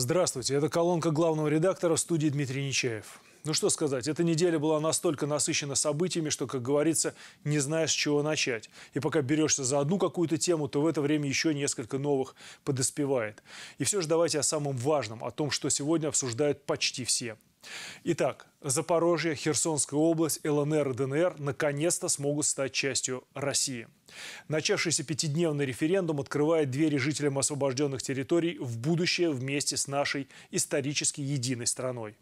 Здравствуйте, это колонка главного редактора студии Дмитрий Нечаев. Ну что сказать, эта неделя была настолько насыщена событиями, что, как говорится, не знаешь, с чего начать. И пока берешься за одну какую-то тему, то в это время еще несколько новых подоспевает. И все же давайте о самом важном, о том, что сегодня обсуждают почти все. Итак, Запорожье, Херсонская область, ЛНР и ДНР наконец-то смогут стать частью России. Начавшийся пятидневный референдум открывает двери жителям освобожденных территорий в будущее вместе с нашей исторически единой страной.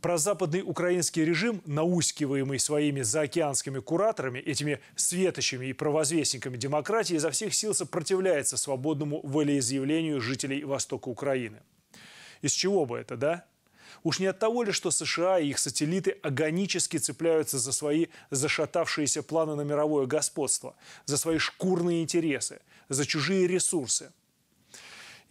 Про западный украинский режим, науськиваемый своими заокеанскими кураторами, этими светочами и провозвестниками демократии, изо всех сил сопротивляется свободному волеизъявлению жителей Востока Украины. Из чего бы это, да? Уж не от того ли, что США и их сателлиты агонически цепляются за свои зашатавшиеся планы на мировое господство, за свои шкурные интересы, за чужие ресурсы?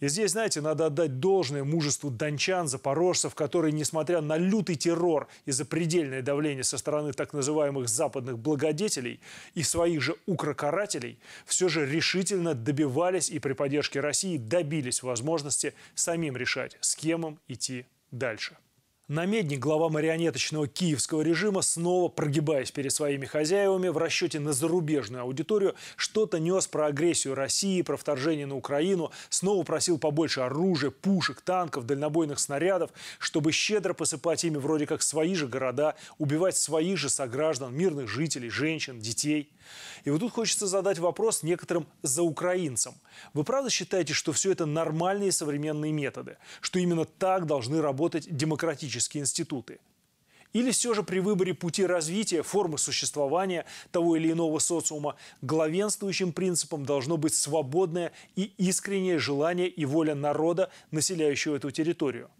И здесь, знаете, надо отдать должное мужеству дончан, запорожцев, которые, несмотря на лютый террор и запредельное давление со стороны так называемых западных благодетелей и своих же укрокарателей, все же решительно добивались и при поддержке России добились возможности самим решать, с кем им идти дальше. Намедник, глава марионеточного киевского режима, снова прогибаясь перед своими хозяевами в расчете на зарубежную аудиторию, что-то нес про агрессию России, про вторжение на Украину, снова просил побольше оружия, пушек, танков, дальнобойных снарядов, чтобы щедро посыпать ими вроде как свои же города, убивать своих же сограждан, мирных жителей, женщин, детей. И вот тут хочется задать вопрос некоторым заукраинцам. Вы правда считаете, что все это нормальные современные методы? Что именно так должны работать демократические технические институты? Или все же при выборе пути развития, формы существования того или иного социума главенствующим принципом должно быть свободное и искреннее желание и воля народа, населяющего эту территорию?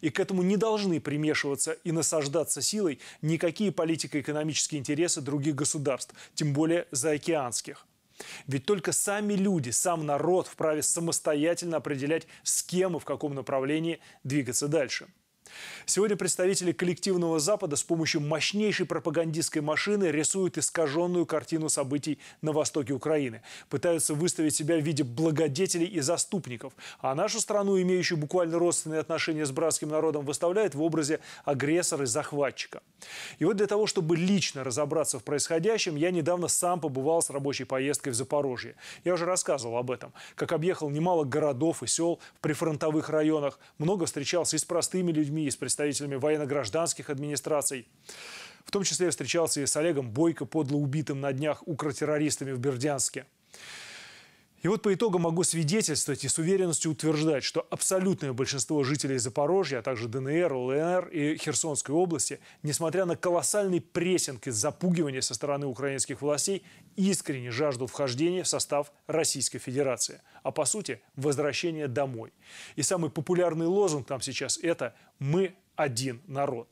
И к этому не должны примешиваться и насаждаться силой никакие политико-экономические интересы других государств, тем более заокеанских. Ведь только сами люди, сам народ вправе самостоятельно определять, с кем и в каком направлении двигаться дальше – Сегодня представители коллективного Запада с помощью мощнейшей пропагандистской машины рисуют искаженную картину событий на востоке Украины. Пытаются выставить себя в виде благодетелей и заступников. А нашу страну, имеющую буквально родственные отношения с братским народом, выставляют в образе агрессора и захватчика. И вот для того, чтобы лично разобраться в происходящем, я недавно сам побывал с рабочей поездкой в Запорожье. Я уже рассказывал об этом. Как объехал немало городов и сел в прифронтовых районах, много встречался и с простыми людьми, СМИ, с представителями военно-гражданских администраций. В том числе встречался и с Олегом Бойко, подло убитым на днях укротеррористами в Бердянске. И вот по итогу могу свидетельствовать и с уверенностью утверждать, что абсолютное большинство жителей Запорожья, а также ДНР, ЛНР и Херсонской области, несмотря на колоссальный прессинг и запугивание со стороны украинских властей, искренне жаждут вхождения в состав Российской Федерации, а по сути возвращения домой. И самый популярный лозунг там сейчас это «Мы один народ».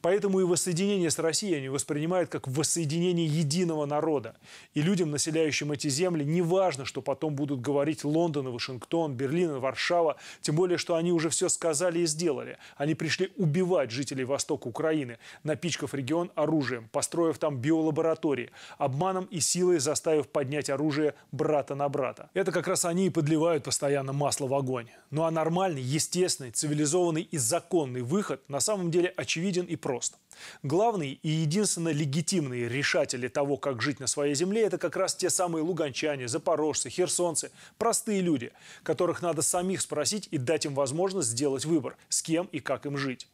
Поэтому и воссоединение с Россией они воспринимают как воссоединение единого народа. И людям, населяющим эти земли, не важно, что потом будут говорить Лондон и Вашингтон, Берлин и Варшава, тем более, что они уже все сказали и сделали. Они пришли убивать жителей Востока Украины, напичкав регион оружием, построив там биолаборатории, обманом и силой заставив поднять оружие брата на брата. Это как раз они и подливают постоянно масло в огонь. Ну а нормальный, естественный, цивилизованный и законный выход на самом деле очевиден очевиден и прост. Главный и единственно легитимные решатели того, как жить на своей земле, это как раз те самые луганчане, запорожцы, херсонцы, простые люди, которых надо самих спросить и дать им возможность сделать выбор, с кем и как им жить.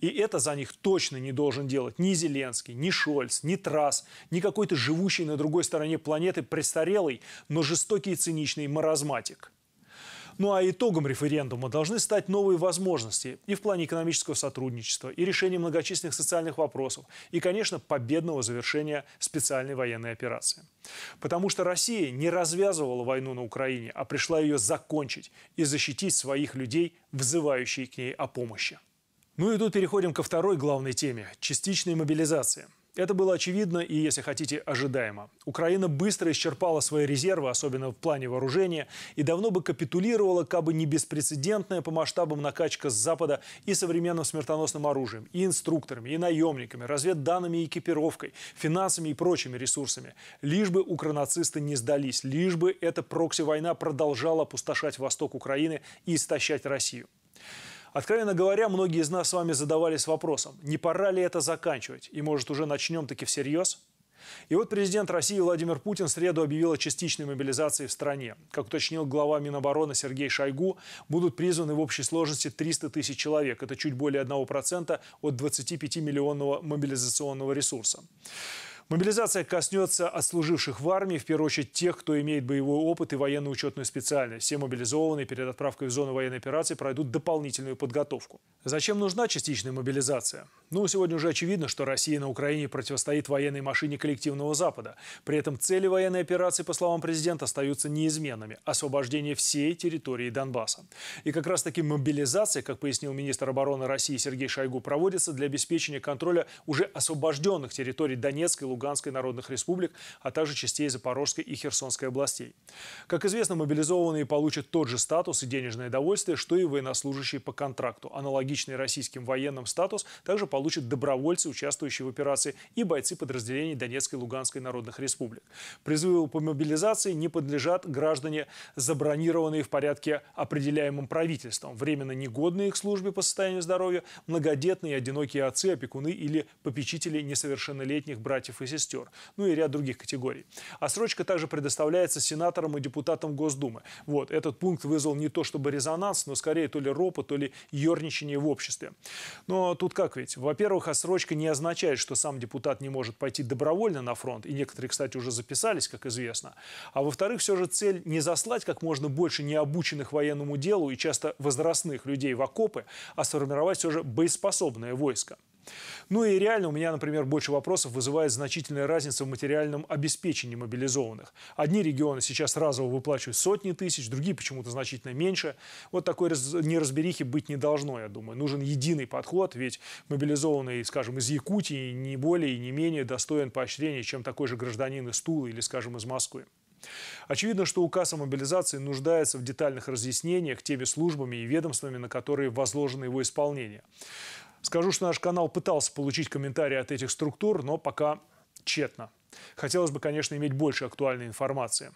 И это за них точно не должен делать ни Зеленский, ни Шольц, ни Трасс, ни какой-то живущий на другой стороне планеты престарелый, но жестокий и циничный маразматик – ну а итогом референдума должны стать новые возможности и в плане экономического сотрудничества, и решения многочисленных социальных вопросов, и, конечно, победного завершения специальной военной операции. Потому что Россия не развязывала войну на Украине, а пришла ее закончить и защитить своих людей, взывающие к ней о помощи. Ну и тут переходим ко второй главной теме – частичной мобилизации. Это было очевидно и, если хотите, ожидаемо. Украина быстро исчерпала свои резервы, особенно в плане вооружения, и давно бы капитулировала, кабы не беспрецедентная по масштабам накачка с Запада и современным смертоносным оружием, и инструкторами, и наемниками, разведданными и экипировкой, финансами и прочими ресурсами. Лишь бы укранацисты не сдались, лишь бы эта прокси-война продолжала опустошать восток Украины и истощать Россию. Откровенно говоря, многие из нас с вами задавались вопросом, не пора ли это заканчивать, и может уже начнем таки всерьез? И вот президент России Владимир Путин в среду объявил о частичной мобилизации в стране. Как уточнил глава Минобороны Сергей Шойгу, будут призваны в общей сложности 300 тысяч человек. Это чуть более 1% от 25-миллионного мобилизационного ресурса. Мобилизация коснется отслуживших в армии, в первую очередь тех, кто имеет боевой опыт и военную учетную специальность. Все мобилизованные перед отправкой в зону военной операции пройдут дополнительную подготовку. Зачем нужна частичная мобилизация? Ну, сегодня уже очевидно, что Россия на Украине противостоит военной машине коллективного Запада. При этом цели военной операции, по словам президента, остаются неизменными – освобождение всей территории Донбасса. И как раз таки мобилизация, как пояснил министр обороны России Сергей Шойгу, проводится для обеспечения контроля уже освобожденных территорий Донецкой, Луганской. Луганской народных республик, а также частей Запорожской и Херсонской областей. Как известно, мобилизованные получат тот же статус и денежное довольствие, что и военнослужащие по контракту. Аналогичный российским военным статус также получат добровольцы, участвующие в операции, и бойцы подразделений Донецкой и Луганской народных республик. Призывы по мобилизации не подлежат граждане, забронированные в порядке, определяемым правительством, временно негодные к службе по состоянию здоровья, многодетные и одинокие отцы, опекуны или попечители несовершеннолетних братьев и и сестер, ну и ряд других категорий. Осрочка а также предоставляется сенаторам и депутатам Госдумы. Вот, этот пункт вызвал не то чтобы резонанс, но скорее то ли ропот, то ли ерничание в обществе. Но тут как ведь? Во-первых, осрочка а не означает, что сам депутат не может пойти добровольно на фронт, и некоторые, кстати, уже записались, как известно. А во-вторых, все же цель не заслать как можно больше необученных военному делу и часто возрастных людей в окопы, а сформировать все же боеспособное войско. Ну и реально у меня, например, больше вопросов вызывает значительная разница в материальном обеспечении мобилизованных. Одни регионы сейчас разово выплачивают сотни тысяч, другие почему-то значительно меньше. Вот такой неразберихи быть не должно, я думаю. Нужен единый подход, ведь мобилизованный, скажем, из Якутии не более и не менее достоин поощрения, чем такой же гражданин из Тулы или, скажем, из Москвы. Очевидно, что указ о мобилизации нуждается в детальных разъяснениях теми службами и ведомствами, на которые возложено его исполнение. Скажу, что наш канал пытался получить комментарии от этих структур, но пока тщетно. Хотелось бы, конечно, иметь больше актуальной информации.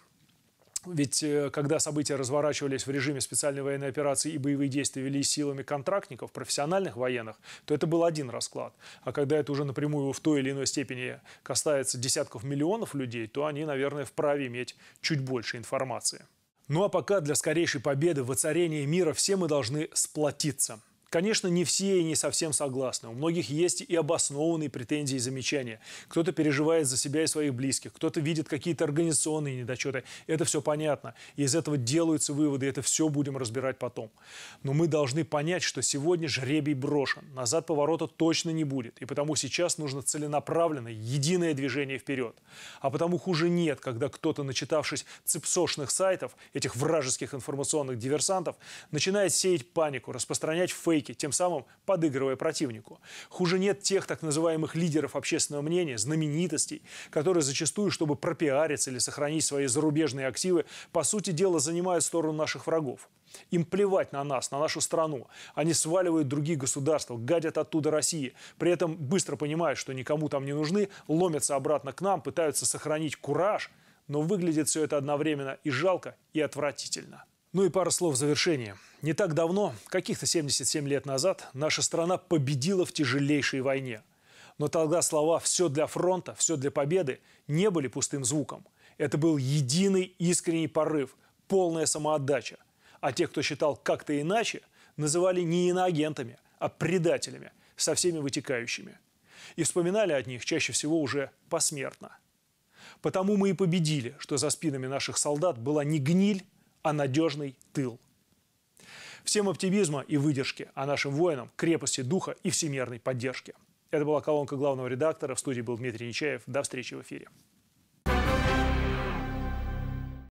Ведь э, когда события разворачивались в режиме специальной военной операции и боевые действия велись силами контрактников, профессиональных военных, то это был один расклад. А когда это уже напрямую в той или иной степени касается десятков миллионов людей, то они, наверное, вправе иметь чуть больше информации. Ну а пока для скорейшей победы воцарения мира все мы должны сплотиться – Конечно, не все и не совсем согласны. У многих есть и обоснованные претензии и замечания. Кто-то переживает за себя и своих близких, кто-то видит какие-то организационные недочеты. Это все понятно. И из этого делаются выводы, это все будем разбирать потом. Но мы должны понять, что сегодня жребий брошен. Назад поворота точно не будет. И потому сейчас нужно целенаправленное, единое движение вперед. А потому хуже нет, когда кто-то, начитавшись цепсошных сайтов, этих вражеских информационных диверсантов, начинает сеять панику, распространять фейки, линейки, тем самым подыгрывая противнику. Хуже нет тех так называемых лидеров общественного мнения, знаменитостей, которые зачастую, чтобы пропиариться или сохранить свои зарубежные активы, по сути дела занимают сторону наших врагов. Им плевать на нас, на нашу страну. Они сваливают другие государства, гадят оттуда России. При этом быстро понимают, что никому там не нужны, ломятся обратно к нам, пытаются сохранить кураж. Но выглядит все это одновременно и жалко, и отвратительно. Ну и пара слов в завершение. Не так давно, каких-то 77 лет назад, наша страна победила в тяжелейшей войне. Но тогда слова «все для фронта», «все для победы» не были пустым звуком. Это был единый искренний порыв, полная самоотдача. А те, кто считал как-то иначе, называли не иноагентами, а предателями, со всеми вытекающими. И вспоминали от них чаще всего уже посмертно. Потому мы и победили, что за спинами наших солдат была не гниль, а надежный тыл. Всем оптимизма и выдержки, а нашим воинам – крепости духа и всемирной поддержки. Это была колонка главного редактора. В студии был Дмитрий Нечаев. До встречи в эфире.